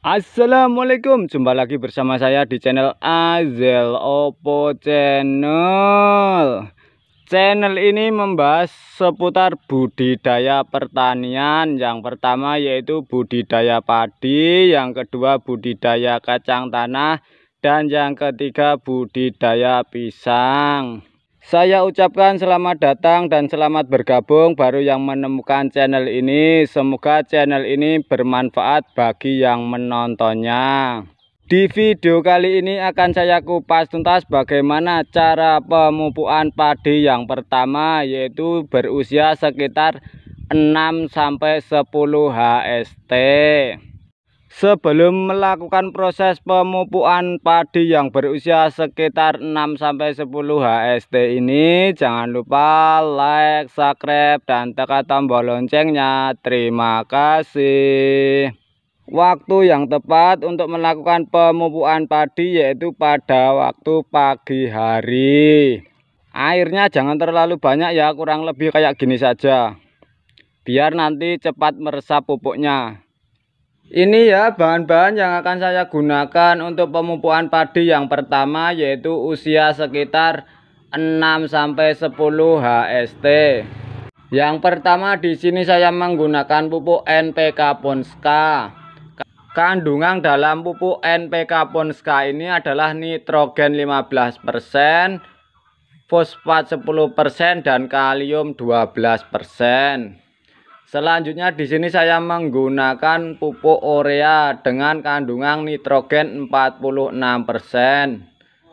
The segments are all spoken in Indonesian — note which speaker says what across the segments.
Speaker 1: Assalamualaikum jumpa lagi bersama saya di channel Azel Oppo Channel Channel ini membahas seputar budidaya pertanian Yang pertama yaitu budidaya padi Yang kedua budidaya kacang tanah Dan yang ketiga budidaya pisang saya ucapkan selamat datang dan selamat bergabung baru yang menemukan channel ini. Semoga channel ini bermanfaat bagi yang menontonnya. Di video kali ini akan saya kupas tuntas bagaimana cara pemupukan padi yang pertama yaitu berusia sekitar 6 sampai 10 HST. Sebelum melakukan proses pemupuan padi yang berusia sekitar 6-10 HST ini, jangan lupa like, subscribe, dan tekan tombol loncengnya. Terima kasih. Waktu yang tepat untuk melakukan pemupuan padi yaitu pada waktu pagi hari. Airnya jangan terlalu banyak ya, kurang lebih kayak gini saja. Biar nanti cepat meresap pupuknya. Ini ya bahan-bahan yang akan saya gunakan untuk pemupuan padi yang pertama yaitu usia sekitar 6 sampai 10 HST. Yang pertama di sini saya menggunakan pupuk NPK Ponska. Kandungan dalam pupuk NPK Ponska ini adalah nitrogen 15%, fosfat 10% dan kalium 12%. Selanjutnya di sini saya menggunakan pupuk urea dengan kandungan nitrogen 46%.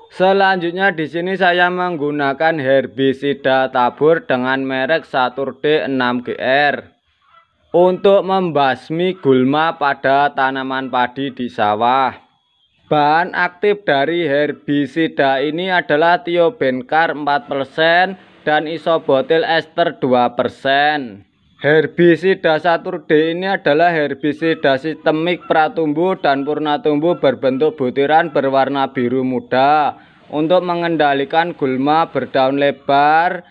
Speaker 1: Selanjutnya di sini saya menggunakan herbisida tabur dengan merek Satur D6GR untuk membasmi gulma pada tanaman padi di sawah. Bahan aktif dari herbisida ini adalah tiobenkar 4% dan isobotil ester 2%. Herbisida D ini adalah herbisida sistemik pratumbuh dan purnatumbuh berbentuk butiran berwarna biru muda untuk mengendalikan gulma berdaun lebar,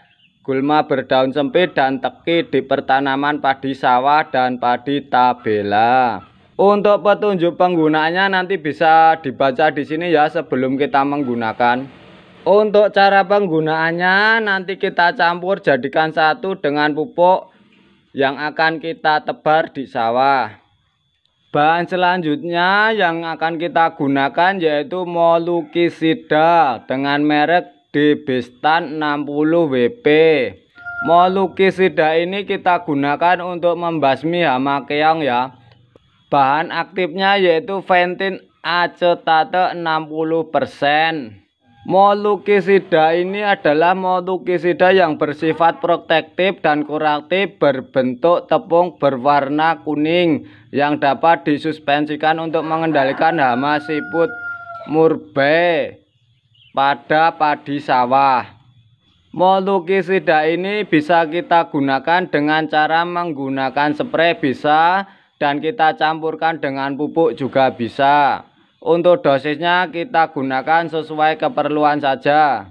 Speaker 1: gulma berdaun sempit dan teki di pertanaman padi sawah dan padi tabela. Untuk petunjuk penggunanya nanti bisa dibaca di sini ya sebelum kita menggunakan. Untuk cara penggunaannya nanti kita campur jadikan satu dengan pupuk yang akan kita tebar di sawah. Bahan selanjutnya yang akan kita gunakan yaitu molukisida dengan merek Debestan 60 WP. Molukisida ini kita gunakan untuk membasmi hama keong ya. Bahan aktifnya yaitu fentin acetate 60%. Molukisida ini adalah molukisida yang bersifat protektif dan kuratif berbentuk tepung berwarna kuning yang dapat disuspensikan untuk mengendalikan hama siput murbe pada padi sawah. Molukisida ini bisa kita gunakan dengan cara menggunakan spray bisa dan kita campurkan dengan pupuk juga bisa. Untuk dosisnya kita gunakan sesuai keperluan saja.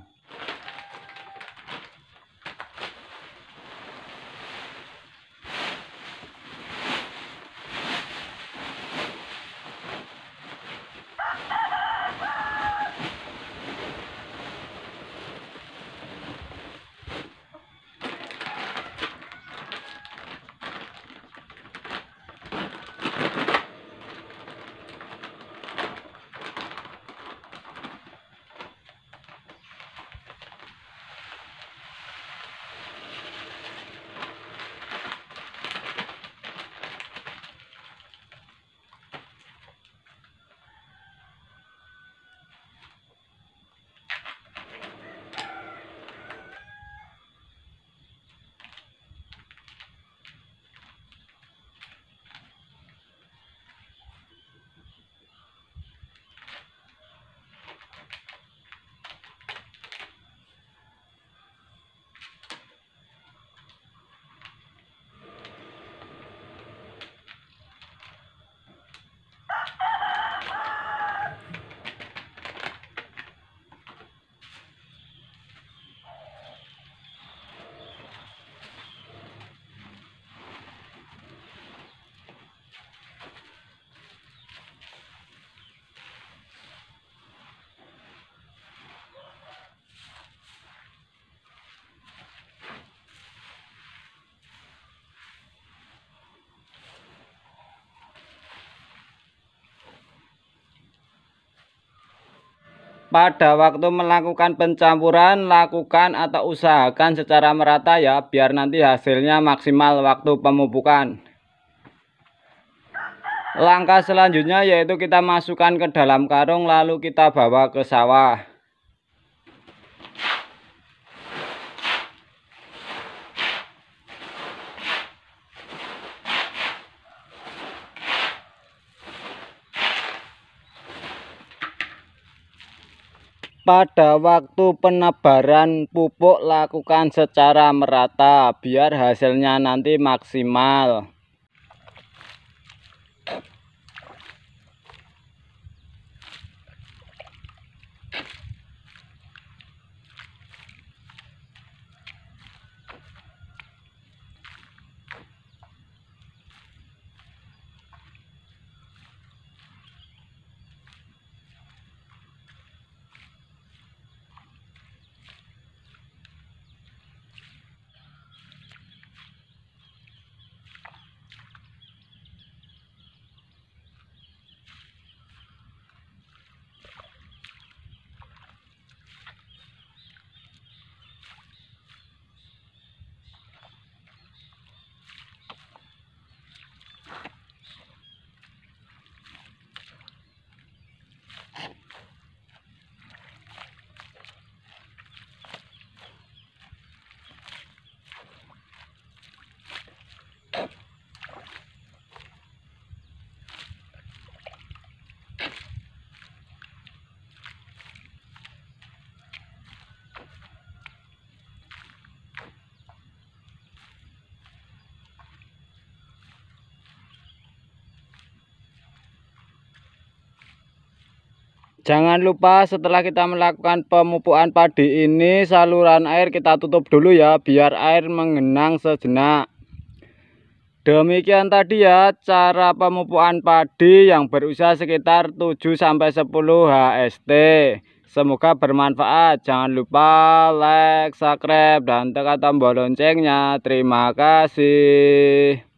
Speaker 1: Pada waktu melakukan pencampuran, lakukan atau usahakan secara merata ya, biar nanti hasilnya maksimal waktu pemupukan. Langkah selanjutnya yaitu kita masukkan ke dalam karung lalu kita bawa ke sawah. Pada waktu penebaran pupuk lakukan secara merata biar hasilnya nanti maksimal Jangan lupa setelah kita melakukan pemupukan padi ini saluran air kita tutup dulu ya biar air mengenang sejenak. Demikian tadi ya cara pemupukan padi yang berusia sekitar 7 10 HST. Semoga bermanfaat. Jangan lupa like, subscribe dan tekan tombol loncengnya. Terima kasih.